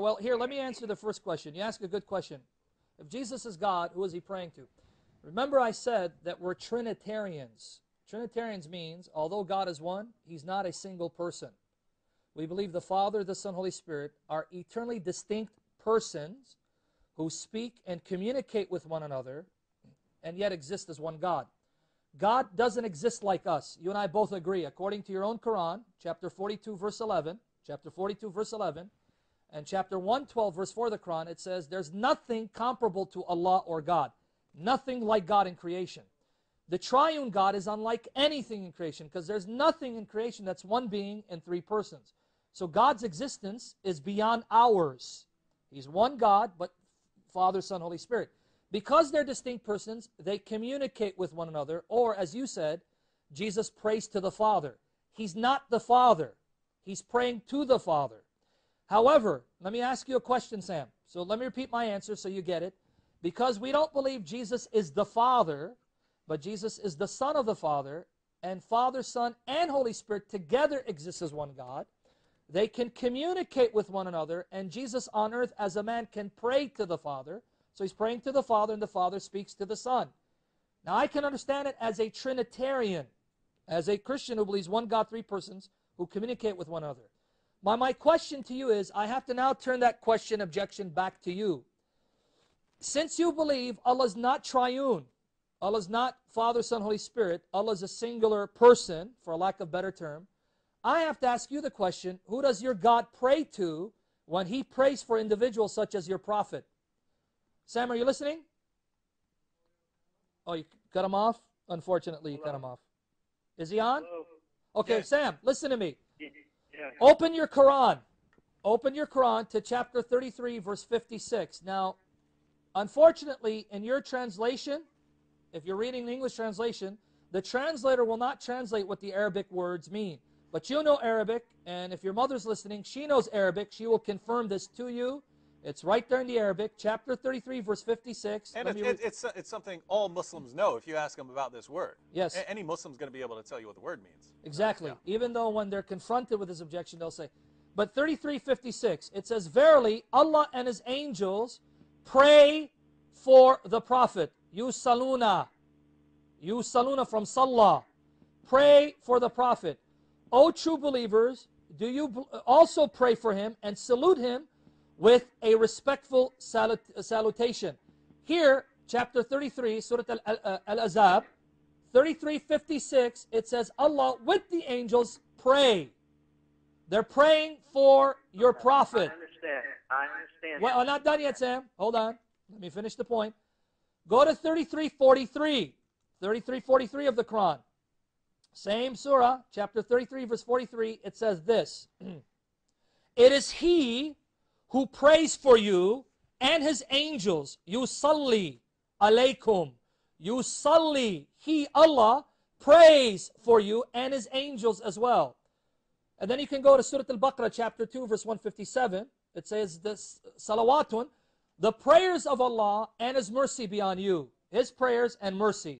well, here, let me answer the first question. You ask a good question. If Jesus is God, who is he praying to? Remember I said that we're Trinitarians. Trinitarians means, although God is one, he's not a single person. We believe the Father, the Son, Holy Spirit are eternally distinct persons who speak and communicate with one another and yet exist as one God. God doesn't exist like us. You and I both agree. According to your own Quran, chapter 42, verse 11, chapter 42, verse 11, and chapter 112, verse 4 of the Quran, it says, There's nothing comparable to Allah or God. Nothing like God in creation. The triune God is unlike anything in creation because there's nothing in creation that's one being and three persons. So God's existence is beyond ours. He's one God, but Father, Son, Holy Spirit. Because they're distinct persons, they communicate with one another, or as you said, Jesus prays to the Father. He's not the Father. He's praying to the Father. However, let me ask you a question, Sam. So let me repeat my answer so you get it. Because we don't believe Jesus is the Father, but Jesus is the Son of the Father, and Father, Son, and Holy Spirit together exist as one God. They can communicate with one another, and Jesus on earth as a man can pray to the Father. So he's praying to the Father, and the Father speaks to the Son. Now I can understand it as a Trinitarian, as a Christian who believes one God, three persons who communicate with one another. My, my question to you is, I have to now turn that question objection back to you. Since you believe Allah is not triune, Allah is not Father, Son, Holy Spirit, Allah is a singular person, for lack of better term, I have to ask you the question, who does your God pray to when he prays for individuals such as your prophet? Sam, are you listening? Oh, you cut him off? Unfortunately, you Hello. cut him off. Is he on? Hello. Okay, yes. Sam, listen to me. Yeah. Open your Quran. Open your Quran to chapter 33, verse 56. Now, unfortunately, in your translation, if you're reading the English translation, the translator will not translate what the Arabic words mean. But you know Arabic, and if your mother's listening, she knows Arabic. She will confirm this to you it's right there in the Arabic, chapter 33, verse 56. And it, it, it's, it's something all Muslims know if you ask them about this word. Yes. A any Muslim's going to be able to tell you what the word means. Exactly. Right? Yeah. Even though when they're confronted with this objection, they'll say, but 33:56, it says, Verily, Allah and His angels pray for the Prophet. saluna, you saluna from Salah. Pray for the Prophet. O true believers, do you also pray for him and salute him with a respectful salut salutation. Here, chapter 33, Surah Al-Azab, 33:56, it says, Allah with the angels pray. They're praying for your prophet. I understand. I understand. Well, I'm not done yet, Sam. Hold on. Let me finish the point. Go to 33:43. 33:43 of the Quran. Same surah, chapter 33 verse 43, it says this. it is he who prays for you and his angels. Yusalli alaykum. Yusalli. He, Allah, prays for you and his angels as well. And then you can go to Surah Al-Baqarah chapter 2 verse 157. It says this, Salawatun, the prayers of Allah and his mercy be on you. His prayers and mercy.